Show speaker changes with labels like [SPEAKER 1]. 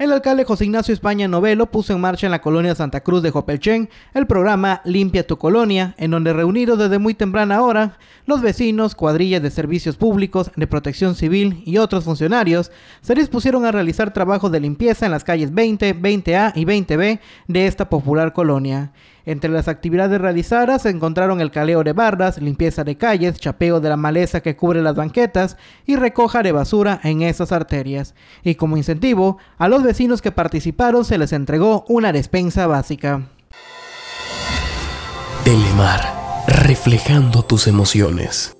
[SPEAKER 1] el alcalde José Ignacio España Novelo puso en marcha en la colonia Santa Cruz de Jopelchen el programa Limpia tu Colonia, en donde reunidos desde muy temprana hora, los vecinos, cuadrillas de servicios públicos, de protección civil y otros funcionarios se dispusieron a realizar trabajos de limpieza en las calles 20, 20A y 20B de esta popular colonia. Entre las actividades realizadas se encontraron el caleo de bardas, limpieza de calles, chapeo de la maleza que cubre las banquetas y recoja de basura en esas arterias. Y como incentivo, a los vecinos que participaron se les entregó una despensa básica.
[SPEAKER 2] Telemar, reflejando tus emociones.